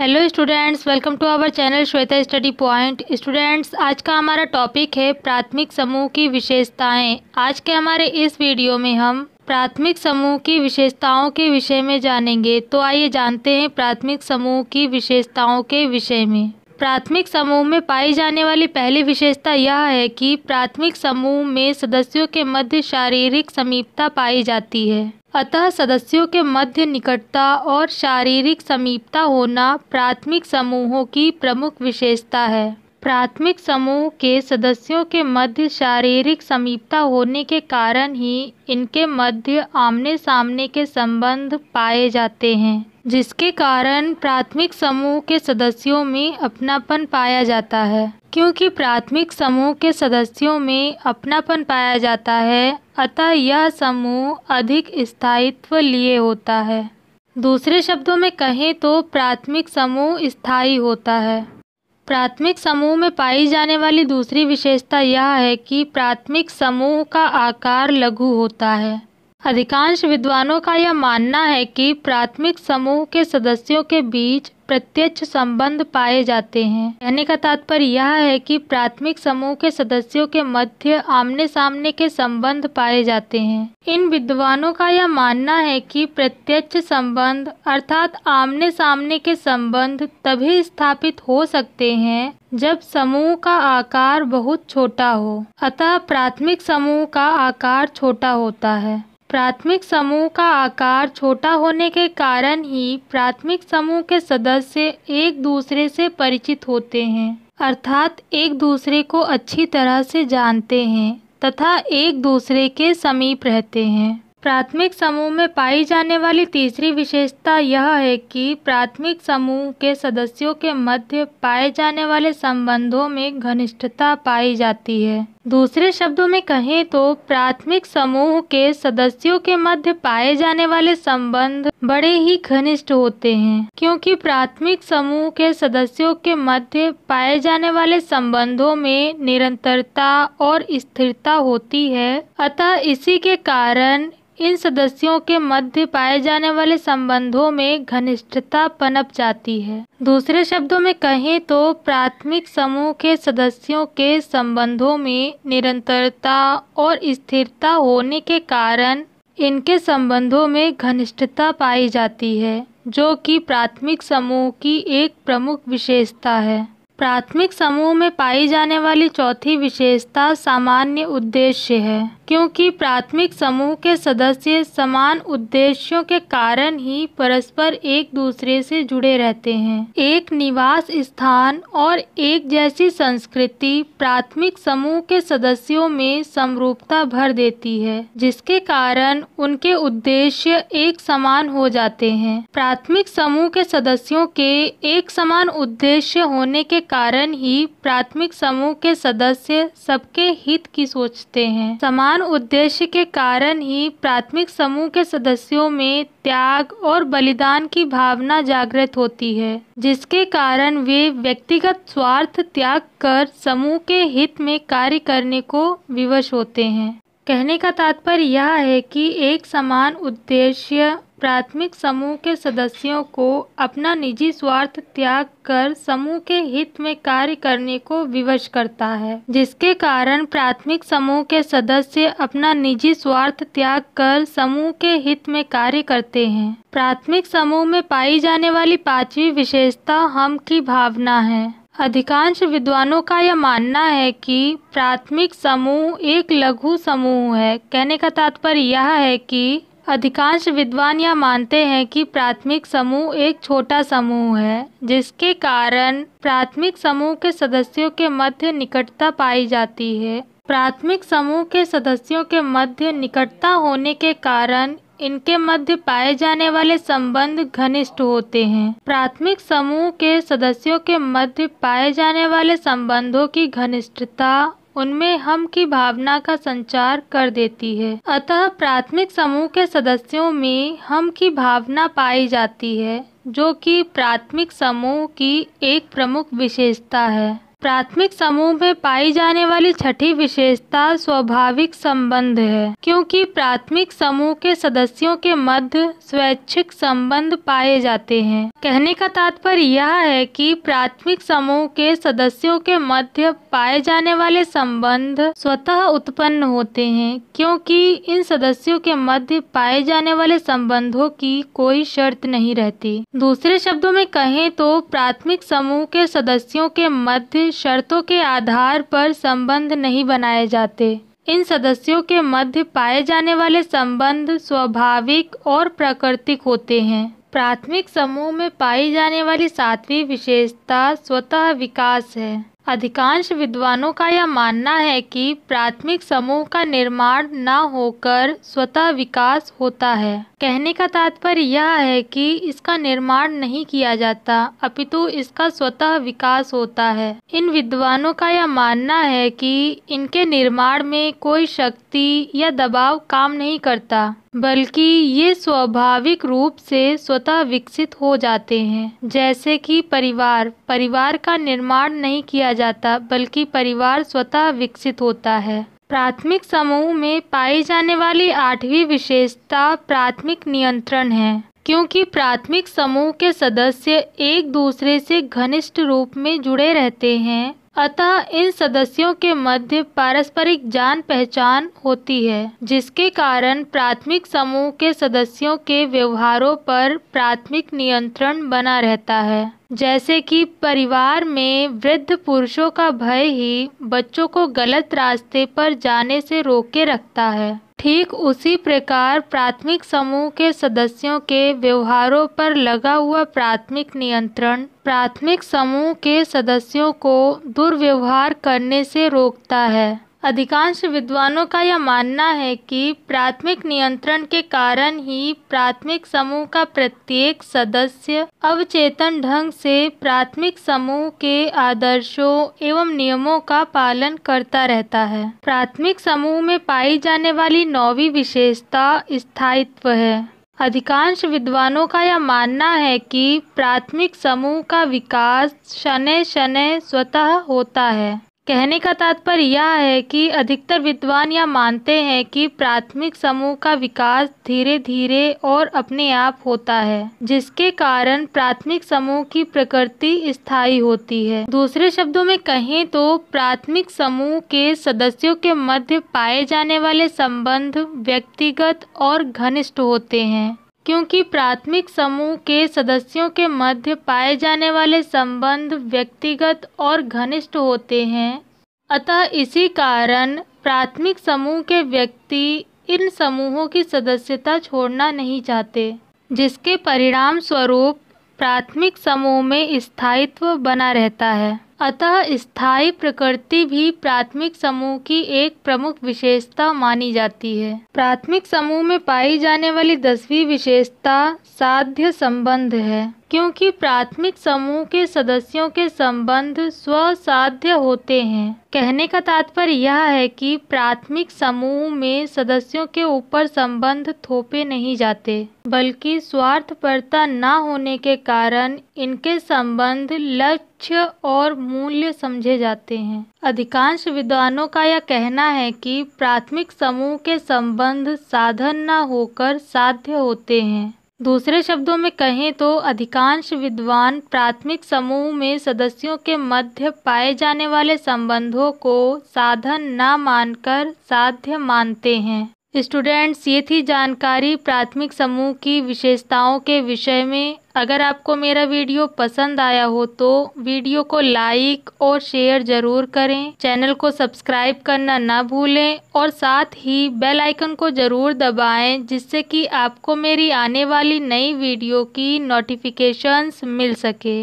hello students welcome to our channel Shweta study point students आज का हमारा टॉपिक है प्राथमिक समूह की विशेषताएं आज के हमारे इस वीडियो में हम प्राथमिक समूह की विशेषताओं के विषय में जानेंगे तो आइए जानते हैं प्राथमिक समूह की विशेषताओं के विषय में प्राथमिक समूह में पाई जाने वाली पहली विशेषता यह है कि प्राथमिक समूह में सदस्यों के मध्य शारीरिक समीपता पाई जाती है अतः सदस्यों के मध्य निकटता और शारीरिक समीपता होना प्राथमिक समूहों की प्रमुख विशेषता है प्राथमिक समूह के सदस्यों के मध्य शारीरिक समीपता होने के कारण ही इनके मध्य आमने सामने के संबंध पाए जाते हैं जिसके कारण प्राथमिक समूह के सदस्यों में अपनापन पाया जाता है क्योंकि प्राथमिक समूह के सदस्यों में अपनापन पाया जाता है अतः यह समूह अधिक स्थायित्व लिए होता है दूसरे शब्दों में कहें तो प्राथमिक समूह स्थायी होता है प्राथमिक समूह में पाई जाने वाली दूसरी विशेषता यह है कि प्राथमिक समूह का आकार लघु होता है अधिकांश विद्वानों का यह मानना है कि प्राथमिक समूह के सदस्यों के बीच प्रत्यक्ष संबंध पाए जाते हैं कहने का तात्पर्य यह है कि प्राथमिक समूह के सदस्यों के मध्य आमने सामने के संबंध पाए जाते हैं इन विद्वानों का यह मानना है कि प्रत्यक्ष संबंध अर्थात आमने सामने के संबंध तभी स्थापित हो सकते हैं जब समूह का आकार बहुत छोटा हो अतः प्राथमिक समूह का आकार छोटा होता है प्राथमिक समूह का आकार छोटा होने के कारण ही प्राथमिक समूह के सदस्य एक दूसरे से परिचित होते हैं अर्थात एक दूसरे को अच्छी तरह से जानते हैं तथा एक दूसरे के समीप रहते हैं प्राथमिक समूह में पाई जाने वाली तीसरी विशेषता यह है कि प्राथमिक समूह के सदस्यों के मध्य पाए जाने वाले संबंधों में घनिष्ठता पाई जाती है दूसरे शब्दों में कहें तो प्राथमिक समूह के सदस्यों के मध्य पाए जाने वाले संबंध बड़े ही घनिष्ठ होते हैं क्योंकि प्राथमिक समूह के सदस्यों के मध्य पाए जाने वाले संबंधों में निरंतरता और स्थिरता होती है अतः इसी के कारण इन सदस्यों के मध्य पाए जाने वाले संबंधों में घनिष्ठता पनप जाती है दूसरे शब्दों में कहें तो प्राथमिक समूह के सदस्यों के संबंधों में निरंतरता और स्थिरता होने के कारण इनके संबंधों में घनिष्ठता पाई जाती है जो कि प्राथमिक समूह की एक प्रमुख विशेषता है प्राथमिक समूह में पाई जाने वाली चौथी विशेषता सामान्य उद्देश्य है क्योंकि प्राथमिक समूह के सदस्य समान उद्देश्यों के कारण ही परस्पर एक दूसरे से जुड़े रहते हैं एक निवास स्थान और एक जैसी संस्कृति प्राथमिक समूह के सदस्यों में समरूपता भर देती है जिसके कारण उनके उद्देश्य एक समान हो जाते हैं प्राथमिक समूह के सदस्यों के एक समान उद्देश्य होने के कारण ही प्राथमिक समूह के सदस्य सबके हित की सोचते हैं समान उद्देश्य के कारण ही प्राथमिक समूह के सदस्यों में त्याग और बलिदान की भावना जागृत होती है जिसके कारण वे व्यक्तिगत स्वार्थ त्याग कर समूह के हित में कार्य करने को विवश होते हैं कहने का तात्पर्य यह है कि एक समान उद्देश्य प्राथमिक समूह के सदस्यों को अपना निजी स्वार्थ त्याग कर समूह के हित में कार्य करने को विवश करता है जिसके कारण प्राथमिक समूह के सदस्य अपना निजी स्वार्थ त्याग कर समूह के हित में कार्य करते हैं प्राथमिक समूह में पाई जाने वाली पांचवी विशेषता हम की भावना है अधिकांश विद्वानों का यह मानना है कि प्राथमिक समूह एक लघु समूह है कहने का तात्पर्य यह है कि अधिकांश विद्वान यह मानते हैं कि प्राथमिक समूह एक छोटा समूह है जिसके कारण प्राथमिक समूह के सदस्यों के मध्य निकटता पाई जाती है प्राथमिक समूह के सदस्यों के मध्य निकटता होने के कारण इनके मध्य पाए जाने वाले संबंध घनिष्ठ होते हैं प्राथमिक समूह के सदस्यों के मध्य पाए जाने वाले संबंधों की घनिष्ठता उनमें हम की भावना का संचार कर देती है अतः प्राथमिक समूह के सदस्यों में हम की भावना पाई जाती है जो कि प्राथमिक समूह की एक प्रमुख विशेषता है प्राथमिक समूह में पाई जाने वाली छठी विशेषता स्वाभाविक संबंध है क्योंकि प्राथमिक समूह के सदस्यों के मध्य स्वैच्छिक संबंध पाए जाते हैं कहने का तात्पर्य यह है कि प्राथमिक समूह के सदस्यों के मध्य पाए जाने वाले संबंध स्वतः उत्पन्न होते हैं क्योंकि इन सदस्यों के मध्य पाए जाने वाले संबंधों की कोई शर्त नहीं रहती दूसरे शब्दों में कहें तो प्राथमिक समूह के सदस्यों के मध्य शर्तों के आधार पर संबंध नहीं बनाए जाते इन सदस्यों के मध्य पाए जाने वाले संबंध स्वाभाविक और प्राकृतिक होते हैं प्राथमिक समूह में पाई जाने वाली सातवीं विशेषता स्वतः विकास है अधिकांश विद्वानों का यह मानना है कि प्राथमिक समूह का निर्माण न होकर स्वतः विकास होता है कहने का तात्पर्य यह है कि इसका निर्माण नहीं किया जाता अपितु इसका स्वतः विकास होता है इन विद्वानों का यह मानना है कि इनके निर्माण में कोई शक्ति या दबाव काम नहीं करता बल्कि ये स्वाभाविक रूप से स्वतः विकसित हो जाते हैं जैसे कि परिवार परिवार का निर्माण नहीं किया जाता बल्कि परिवार स्वतः विकसित होता है प्राथमिक समूह में पाई जाने वाली आठवीं विशेषता प्राथमिक नियंत्रण है क्योंकि प्राथमिक समूह के सदस्य एक दूसरे से घनिष्ठ रूप में जुड़े रहते हैं अतः इन सदस्यों के मध्य पारस्परिक जान पहचान होती है जिसके कारण प्राथमिक समूह के सदस्यों के व्यवहारों पर प्राथमिक नियंत्रण बना रहता है जैसे कि परिवार में वृद्ध पुरुषों का भय ही बच्चों को गलत रास्ते पर जाने से रोके रखता है ठीक उसी प्रकार प्राथमिक समूह के सदस्यों के व्यवहारों पर लगा हुआ प्राथमिक नियंत्रण प्राथमिक समूह के सदस्यों को दुर्व्यवहार करने से रोकता है अधिकांश विद्वानों का यह मानना है कि प्राथमिक नियंत्रण के कारण ही प्राथमिक समूह का प्रत्येक सदस्य अवचेतन ढंग से प्राथमिक समूह के आदर्शों एवं नियमों का पालन करता रहता है प्राथमिक समूह में पाई जाने वाली नौवीं विशेषता स्थायित्व है अधिकांश विद्वानों का यह मानना है कि प्राथमिक समूह का विकास शनै शनै स्वतः होता है कहने का तात्पर्य यह है कि अधिकतर विद्वान यह मानते हैं कि प्राथमिक समूह का विकास धीरे धीरे और अपने आप होता है जिसके कारण प्राथमिक समूह की प्रकृति स्थायी होती है दूसरे शब्दों में कहें तो प्राथमिक समूह के सदस्यों के मध्य पाए जाने वाले संबंध व्यक्तिगत और घनिष्ठ होते हैं क्योंकि प्राथमिक समूह के सदस्यों के मध्य पाए जाने वाले संबंध व्यक्तिगत और घनिष्ठ होते हैं अतः इसी कारण प्राथमिक समूह के व्यक्ति इन समूहों की सदस्यता छोड़ना नहीं चाहते जिसके परिणाम स्वरूप प्राथमिक समूह में स्थायित्व बना रहता है अतः स्थायी प्रकृति भी प्राथमिक समूह की एक प्रमुख विशेषता मानी जाती है प्राथमिक समूह में पाई जाने वाली दसवीं विशेषता साध्य संबंध है क्योंकि प्राथमिक समूह के सदस्यों के संबंध स्वसाध्य होते हैं कहने का तात्पर्य यह है कि प्राथमिक समूह में सदस्यों के ऊपर संबंध थोपे नहीं जाते बल्कि स्वार्थपरता न होने के कारण इनके संबंध लक्ष्य तुच्छ और मूल्य समझे जाते हैं अधिकांश विद्वानों का यह कहना है कि प्राथमिक समूह के संबंध साधन न होकर साध्य होते हैं दूसरे शब्दों में कहें तो अधिकांश विद्वान प्राथमिक समूह में सदस्यों के मध्य पाए जाने वाले संबंधों को साधन न मानकर साध्य मानते हैं स्टूडेंट्स ये थी जानकारी प्राथमिक समूह की विशेषताओं के विषय में अगर आपको मेरा वीडियो पसंद आया हो तो वीडियो को लाइक और शेयर जरूर करें चैनल को सब्सक्राइब करना ना भूलें और साथ ही बेल आइकन को जरूर दबाएं जिससे कि आपको मेरी आने वाली नई वीडियो की नोटिफिकेशंस मिल सके